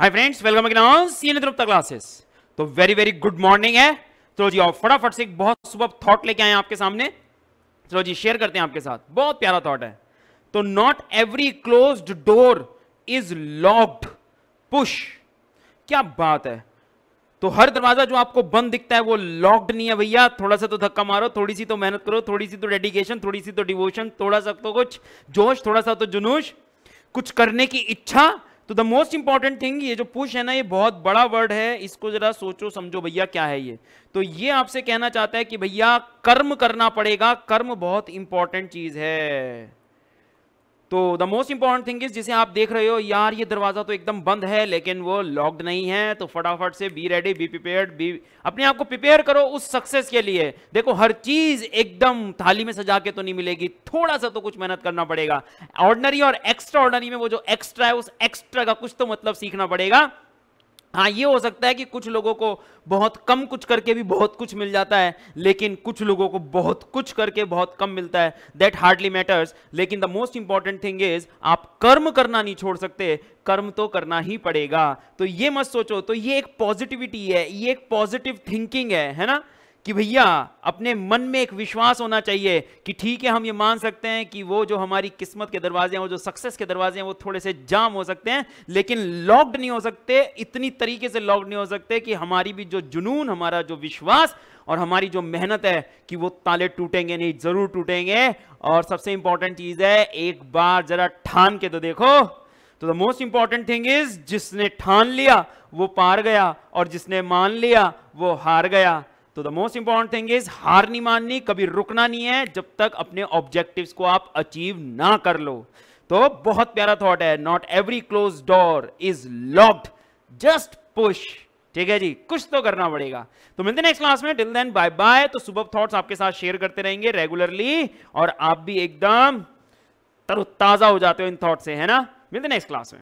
हाय friends welcome classes तो very very good morning है चलो जी फटाफट से एक बहुत सुबह थॉट लेके आए आपके सामने चलो जी शेयर करते हैं आपके साथ बहुत प्यारा थॉट है तो not every closed door is locked push क्या बात है तो हर दरवाजा जो आपको बंद दिखता है वो लॉक्ड नहीं है भैया थोड़ा सा तो धक्का मारो थोड़ी सी तो मेहनत करो थोड़ी सी तो डेडिकेशन थोड़ी सी तो डिवोशन थोड़ा सा तो कुछ जोश थोड़ा सा तो जुनूश कुछ करने की इच्छा तो द मोस्ट इंपॉर्टेंट थिंग ये जो पुश है ना ये बहुत बड़ा वर्ड है इसको जरा सोचो समझो भैया क्या है ये तो ये आपसे कहना चाहता है कि भैया कर्म करना पड़ेगा कर्म बहुत इंपॉर्टेंट चीज है तो the most important thing is जिसे आप देख रहे हो यार ये दरवाज़ा तो एकदम बंद है लेकिन वो लॉक्ड नहीं है तो फटाफट से be ready be prepared be अपने आप को प्रिपेयर करो उस सक्सेस के लिए देखो हर चीज़ एकदम थाली में सजा के तो नहीं मिलेगी थोड़ा सा तो कुछ मेहनत करना पड़ेगा ऑर्डनरी और एक्स्ट्रा ऑर्डनरी में वो जो एक्स्ट्रा है उस एक्स्ट्रा का कुछ तो मतलब सीखना पड़ेगा हाँ ये हो सकता है कि कुछ लोगों को बहुत कम कुछ करके भी बहुत कुछ मिल जाता है लेकिन कुछ लोगों को बहुत कुछ करके बहुत कम मिलता है दैट हार्डली मैटर्स लेकिन the most important thing is आप कर्म करना नहीं छोड़ सकते कर्म तो करना ही पड़ेगा तो ये मत सोचो तो ये एक पॉजिटिविटी है ये एक पॉजिटिव थिंकिंग है है ना कि भैया अपने मन में एक विश्वास होना चाहिए कि ठीक है हम ये मान सकते हैं कि वो जो हमारी किस्मत के दरवाजे हैं वो जो सक्सेस के दरवाजे हैं वो थोड़े से जाम हो सकते हैं लेकिन लॉक्ड नहीं हो सकते इतनी तरीके से लॉक्ड नहीं हो सकते कि हमारी भी जो जुनून हमारा जो विश्वास और हमारी जो मेहनत है कि वो ताले टूटेंगे नहीं जरूर टूटेंगे और सबसे इंपॉर्टेंट चीज है एक बार जरा ठान के तो देखो तो the most important thing is जिसने ठान लिया वो पार गया और जिसने मान लिया वो हार गया तो the most important thing is हार नहीं माननी कभी रुकना नहीं है जब तक अपने ऑब्जेक्टिव को आप अचीव ना कर लो तो बहुत प्यारा थॉट है not every close door is locked just push ठीक है जी कुछ तो करना पड़ेगा तो मिलते नेक्स्ट क्लास में टिल देन बाय बाय तो सुबह थॉट्स आपके साथ शेयर करते रहेंगे रेगुलरली और आप भी एकदम तरताजा हो जाते हो इन थॉट से है ना मिलते नेक्स्ट क्लास में